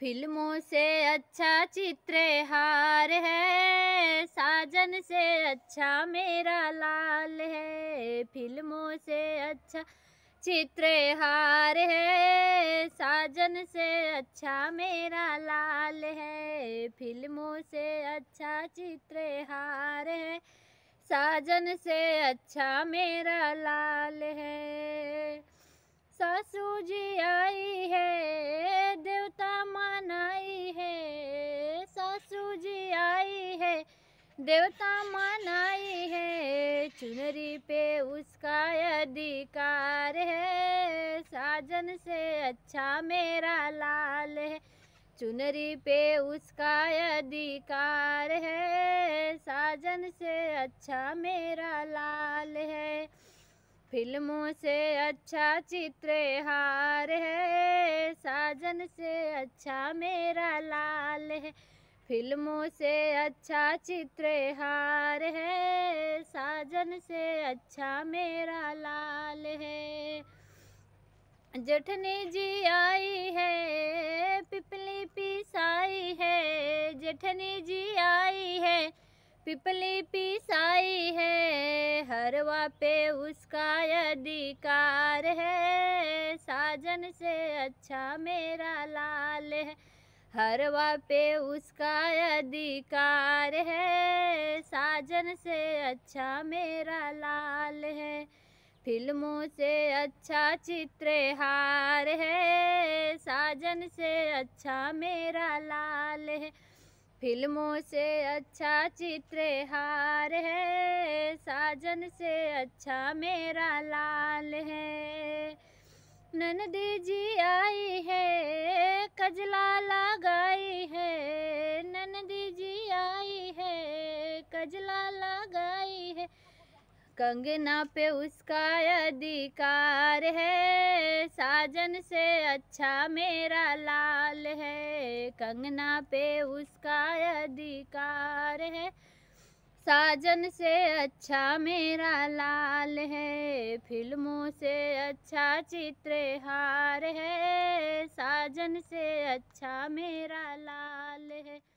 फिल्मों से अच्छा चित्र हार है साजन से अच्छा मेरा लाल है फिल्मों से अच्छा चित्र हार है साजन से अच्छा मेरा लाल है फिल्मों से अच्छा चित्र हार है साजन से अच्छा मेरा लाल है सासू जी आई देवता मनाई है चुनरी पे उसका अधिकार है साजन से अच्छा मेरा लाल है चुनरी पे उसका अधिकार है साजन से अच्छा मेरा लाल है फिल्मों से अच्छा चित्रहार है साजन से अच्छा मेरा लाल है फिल्मों से अच्छा चित्रहार है साजन से अच्छा मेरा लाल है जठनी जी आई है पिपली पिसाई है जठनी जी आई है पिपली पिसाई है हरवा पे उसका अधिकार है साजन से अच्छा मेरा लाल है हरवा पे उसका अधिकार है साजन से अच्छा मेरा लाल है फिल्मों से अच्छा चित्रहार है साजन से अच्छा मेरा लाल है फिल्मों से अच्छा चित्रहार है साजन से अच्छा मेरा लाल है नंदी जी आई है लगाई है कंगना पे उसका अधिकार है साजन से अच्छा मेरा लाल है कंगना पे उसका अधिकार है साजन से अच्छा मेरा लाल है फिल्मों से अच्छा चित्रहार है साजन से अच्छा मेरा लाल है